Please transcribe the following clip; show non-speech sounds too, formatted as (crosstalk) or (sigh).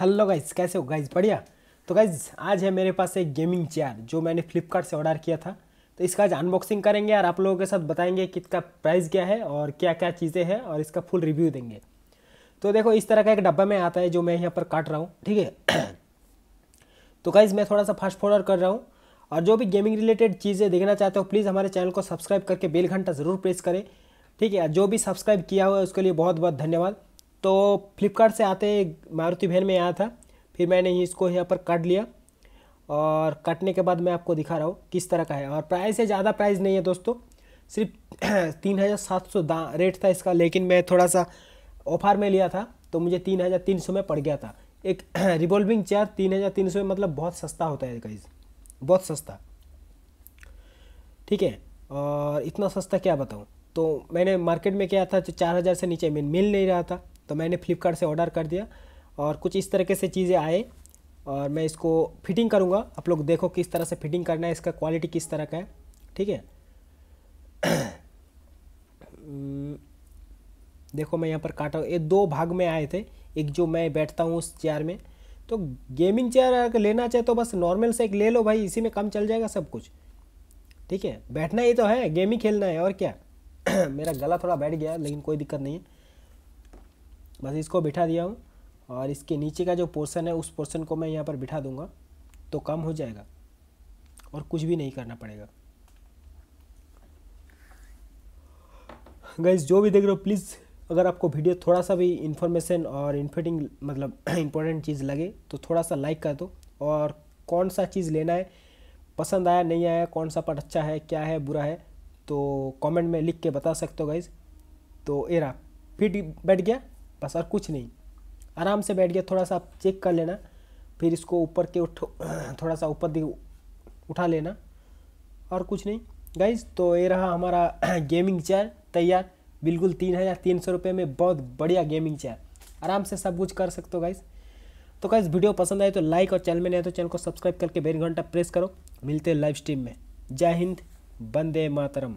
hello guys कैसे हो guys बढ़िया तो गाइज आज है मेरे पास एक गेमिंग चेयर जो मैंने फ्लिपकार्ट से ऑर्डर किया था तो इसका आज अनबॉक्सिंग करेंगे और आप लोगों के साथ बताएंगे कि इसका प्राइस क्या है और क्या क्या चीज़ें हैं और इसका फुल रिव्यू देंगे तो देखो इस तरह का एक डब्बा में आता है जो मैं यहाँ पर काट रहा हूँ ठीक है (clears throat) तो गाइज मैं थोड़ा सा फास्ट फॉरवर्ड कर रहा हूँ और जो भी गेमिंग रिलेटेड चीज़ें देखना चाहते हो प्लीज़ हमारे चैनल को सब्सक्राइब करके बेल घंटा ज़रूर प्रेस करें ठीक है जो भी सब्सक्राइब किया हुआ है उसके लिए बहुत बहुत धन्यवाद तो फ्लिपकार्ट से आते मारुति वैन में आया था फिर मैंने इसको यहाँ पर काट लिया और काटने के बाद मैं आपको दिखा रहा हूँ किस तरह का है और प्राइस है ज़्यादा प्राइस नहीं है दोस्तों सिर्फ (clears throat) तीन हज़ार सात सौ रेट था इसका लेकिन मैं थोड़ा सा ऑफर में लिया था तो मुझे तीन हज़ार तीन सौ में पड़ गया था एक (clears throat) रिवॉल्विंग चेयर तीन हज़ार तीन सौ में मतलब बहुत सस्ता होता है गाइज बहुत सस्ता ठीक है और इतना सस्ता क्या बताऊँ तो मैंने मार्केट में क्या था चार हज़ार से नीचे मिल नहीं रहा था तो मैंने फ्लिपकार्ट से ऑर्डर कर दिया और कुछ इस तरीके से चीज़ें आए और मैं इसको फिटिंग करूँगा आप लोग देखो किस तरह से फिटिंग करना है इसका क्वालिटी किस तरह का है ठीक है (clears throat) देखो मैं यहाँ पर काटा ये दो भाग में आए थे एक जो मैं बैठता हूँ उस चेयर में तो गेमिंग चेयर अगर लेना चाहे तो बस नॉर्मल से एक ले लो भाई इसी में कम चल जाएगा सब कुछ ठीक है बैठना ही तो है गेम ही खेलना है और क्या (clears throat) मेरा गला थोड़ा बैठ गया लेकिन कोई दिक्कत नहीं है बस इसको बिठा दिया हूँ और इसके नीचे का जो पोर्शन है उस पोर्शन को मैं यहाँ पर बिठा दूँगा तो कम हो जाएगा और कुछ भी नहीं करना पड़ेगा गाइज जो भी देख रहे हो प्लीज़ अगर आपको वीडियो थोड़ा सा भी इन्फॉर्मेशन और इन्फिटिंग मतलब इम्पोर्टेंट (clears throat) चीज़ लगे तो थोड़ा सा लाइक कर दो और कौन सा चीज़ लेना है पसंद आया नहीं आया कौन सा पार्ट अच्छा है क्या है बुरा है तो कमेंट में लिख के बता सकते हो गाइज तो एरा फिट बैठ गया बस और कुछ नहीं आराम से बैठ गया थोड़ा सा आप चेक कर लेना फिर इसको ऊपर के उठ (clears throat) थोड़ा सा ऊपर उठा लेना और कुछ नहीं गाइज तो ये रहा हमारा गेमिंग (clears throat) चेयर तैयार बिल्कुल तीन हज़ार तीन सौ रुपये में बहुत बढ़िया गेमिंग चेयर आराम से सब कुछ कर सकते हो गाइज तो गाइज वीडियो पसंद आए तो लाइक और चैनल में नहीं तो चैनल को सब्सक्राइब करके बेल घंटा प्रेस करो मिलते हैं लाइव स्ट्रीम में जय हिंद बंदे मातरम